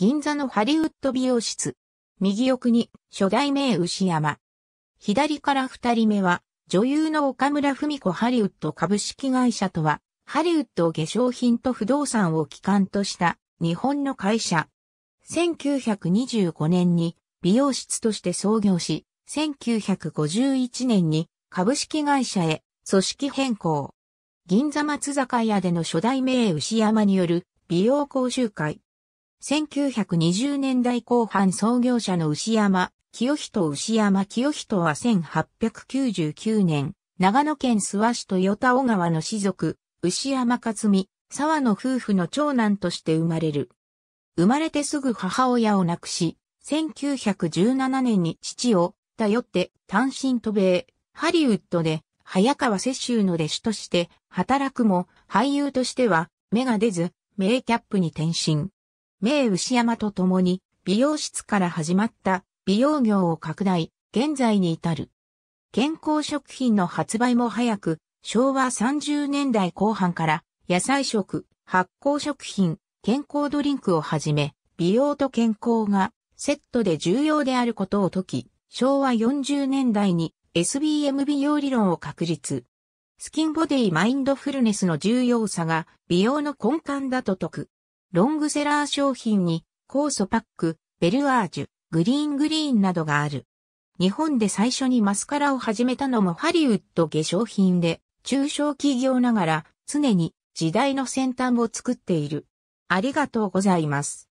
銀座のハリウッド美容室。右奥に初代名牛山。左から二人目は女優の岡村文子ハリウッド株式会社とは、ハリウッドを化粧品と不動産を基幹とした日本の会社。1925年に美容室として創業し、1951年に株式会社へ組織変更。銀座松坂屋での初代名牛山による美容講習会、1920年代後半創業者の牛山、清人牛山清人は1899年、長野県諏訪市と与田尾川の士族、牛山勝美、沢の夫婦の長男として生まれる。生まれてすぐ母親を亡くし、1917年に父を頼って単身渡米、ハリウッドで早川雪州の弟子として働くも俳優としては目が出ず、メイキャップに転身。名牛山と共に美容室から始まった美容業を拡大、現在に至る。健康食品の発売も早く、昭和30年代後半から野菜食、発酵食品、健康ドリンクをはじめ、美容と健康がセットで重要であることを解き、昭和40年代に SBM 美容理論を確立。スキンボディマインドフルネスの重要さが美容の根幹だと説く。ロングセラー商品に、酵素パック、ベルアージュ、グリーングリーンなどがある。日本で最初にマスカラを始めたのもハリウッド化粧品で、中小企業ながら常に時代の先端を作っている。ありがとうございます。